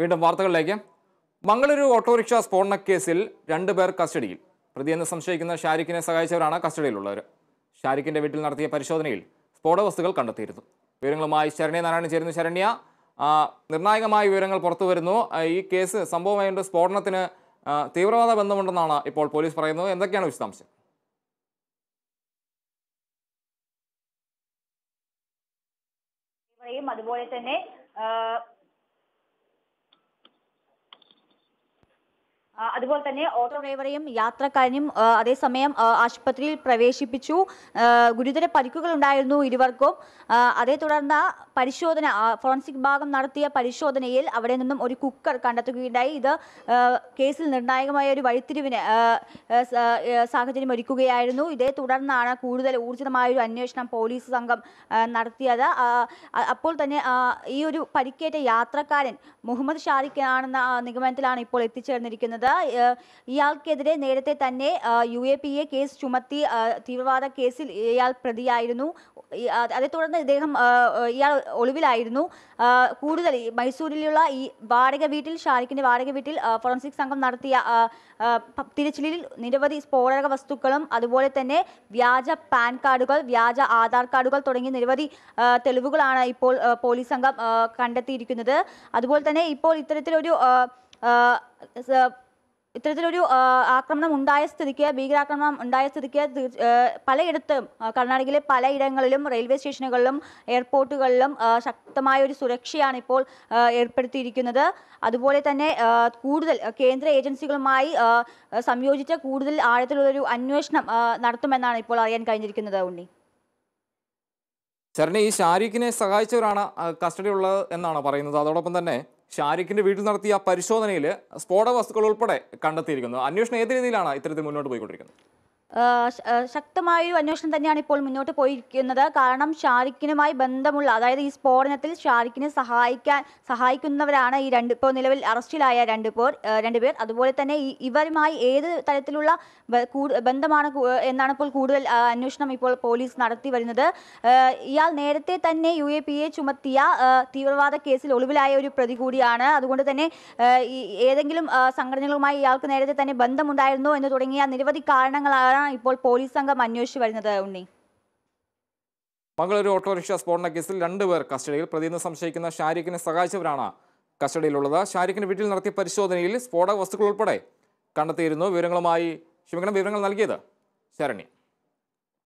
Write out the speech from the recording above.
വീണ്ടും വാർത്തകളിലേക്ക് മംഗളൂരു ഓട്ടോറിക്ഷ സ്ഫോടന കേസിൽ രണ്ടുപേർ കസ്റ്റഡിയിൽ പ്രതിയെന്ന് സംശയിക്കുന്ന ഷാരിഖിനെ സഹായിച്ചവരാണ് കസ്റ്റഡിയിലുള്ളവർ ഷാരിഖിന്റെ വീട്ടിൽ നടത്തിയ പരിശോധനയിൽ വസ്തുക്കൾ കണ്ടെത്തിയിരുന്നു വിവരങ്ങളുമായി ശരണ്യ നാരായണൻ ചേരുന്നു ശരണ്യ നിർണായകമായ വിവരങ്ങൾ പുറത്തു വരുന്നു ഈ കേസ് സംഭവമായിട്ട് സ്ഫോടനത്തിന് തീവ്രവാദ ബന്ധമുണ്ടെന്നാണ് ഇപ്പോൾ പോലീസ് പറയുന്നത് എന്തൊക്കെയാണ് വിശദാംശം അതുപോലെ തന്നെ അതുപോലെ തന്നെ ഓട്ടോ ഡ്രൈവറെയും യാത്രക്കാരനും അതേസമയം ആശുപത്രിയിൽ പ്രവേശിപ്പിച്ചു ഗുരുതര പരിക്കുകൾ ഉണ്ടായിരുന്നു ഇരുവർക്കും അതേ തുടർന്ന് പരിശോധന ഫോറൻസിക് ഭാഗം നടത്തിയ പരിശോധനയിൽ അവിടെ നിന്നും ഒരു കുക്കർ കണ്ടെത്തുകയുണ്ടായി ഇത് കേസിൽ നിർണായകമായ ഒരു വഴിത്തിരിവിന് സാഹചര്യം ഒരുക്കുകയായിരുന്നു ഇതേ തുടർന്നാണ് കൂടുതൽ ഊർജിതമായ ഒരു അന്വേഷണം പോലീസ് സംഘം നടത്തിയത് അപ്പോൾ തന്നെ ഈ ഒരു പരിക്കേറ്റ യാത്രക്കാരൻ മുഹമ്മദ് ഷാരിഖ് ആണെന്ന നിഗമനത്തിലാണ് ഇപ്പോൾ എത്തിച്ചേർന്നിരിക്കുന്നത് ഇയാൾക്കെതിരെ നേരത്തെ തന്നെ U A P A case ചുമത്തി തീവ്രവാദ കേസിൽ ഇയാൾ പ്രതിയായിരുന്നു അതേ തുടർന്ന് ഇദ്ദേഹം ഇയാൾ ഒളിവിലായിരുന്നു കൂടുതൽ മൈസൂരിലുള്ള ഈ വാടക വീട്ടിൽ ഷാരിഖിൻ്റെ വാടക വീട്ടിൽ ഫോറൻസിക് സംഘം നടത്തിയ തിരച്ചിലിൽ നിരവധി സ്ഫോടക വസ്തുക്കളും അതുപോലെ തന്നെ വ്യാജ പാൻ കാർഡുകൾ വ്യാജ ആധാർ കാർഡുകൾ തുടങ്ങിയ നിരവധി തെളിവുകളാണ് ഇപ്പോൾ പോലീസ് സംഘം കണ്ടെത്തിയിരിക്കുന്നത് അതുപോലെ തന്നെ ഇപ്പോൾ ഇത്തരത്തിലൊരു ഇത്തരത്തിലൊരു ആക്രമണം ഉണ്ടായ സ്ഥിതിക്ക് ഭീകരാക്രമണം ഉണ്ടായ സ്ഥിതിക്ക് പലയിടത്തും കർണാടകയിലെ പലയിടങ്ങളിലും റെയിൽവേ സ്റ്റേഷനുകളിലും എയർപോർട്ടുകളിലും ശക്തമായ ഒരു സുരക്ഷയാണ് ഇപ്പോൾ ഏർപ്പെടുത്തിയിരിക്കുന്നത് അതുപോലെ തന്നെ കൂടുതൽ കേന്ദ്ര ഏജൻസികളുമായി സംയോജിച്ച് കൂടുതൽ ആഴത്തിലുള്ളൊരു അന്വേഷണം നടത്തുമെന്നാണ് ഇപ്പോൾ അറിയാൻ കഴിഞ്ഞിരിക്കുന്നത് ഉണ്ണി ചരണി ഈ ഷാരിഖിനെ സഹായിച്ചവരാണ് കസ്റ്റഡി ഉള്ളത് എന്നാണ് പറയുന്നത് അതോടൊപ്പം തന്നെ ഷാരിഖിന്റെ വീട്ടിൽ നടത്തിയ പരിശോധനയിൽ സ്ഫോടക വസ്തുക്കൾ ഉൾപ്പെടെ കണ്ടെത്തിയിരിക്കുന്നു അന്വേഷണം ഏത് രീതിയിലാണ് ഇത്തരത്തിൽ മുന്നോട്ട് പോയിക്കൊണ്ടിരിക്കുന്നത് ശക്തമായ ഒരു അന്വേഷണം തന്നെയാണ് ഇപ്പോൾ മുന്നോട്ട് പോയിരിക്കുന്നത് കാരണം ഷാരിഖിനുമായി ബന്ധമുള്ള അതായത് ഈ സ്ഫോടനത്തിൽ ഷാരിഖിനെ സഹായിക്കാൻ സഹായിക്കുന്നവരാണ് ഈ രണ്ട് ഇപ്പോൾ നിലവിൽ അറസ്റ്റിലായ രണ്ട് പേർ രണ്ടുപേർ അതുപോലെ തന്നെ ഇവരുമായി ഏത് തരത്തിലുള്ള ബന്ധമാണ് എന്നാണ് ഇപ്പോൾ കൂടുതൽ അന്വേഷണം ഇപ്പോൾ പോലീസ് നടത്തി വരുന്നത് ഇയാൾ നേരത്തെ തന്നെ യു ചുമത്തിയ തീവ്രവാദ കേസിൽ ഒളിവിലായ ഒരു പ്രതി കൂടിയാണ് അതുകൊണ്ട് തന്നെ ഏതെങ്കിലും സംഘടനകളുമായി ഇയാൾക്ക് നേരത്തെ തന്നെ ബന്ധമുണ്ടായിരുന്നു എന്ന് തുടങ്ങിയ നിരവധി കാരണങ്ങളാണ് ഇപ്പോൾ പോലീസ് സംഘം അന്വേഷിച്ചു വരുന്നത് ഉണ്ണി മംഗളൂരു ഓട്ടോറിക്ഷ സ്ഫോടന കേസിൽ രണ്ടുപേർ കസ്റ്റഡിയിൽ പ്രതിയെന്ന് സംശയിക്കുന്ന ഷാരിഖിനെ സഹായിച്ചവരാണ് കസ്റ്റഡിയിലുള്ളത് ഷാരിഖിന്റെ വീട്ടിൽ നടത്തിയ പരിശോധനയിൽ സ്ഫോടക വസ്തുക്കൾ ഉൾപ്പെടെ കണ്ടെത്തിയിരുന്നു വിവരങ്ങളുമായി ക്ഷമിക്കണം വിവരങ്ങൾ നൽകിയത് ശരണ്യ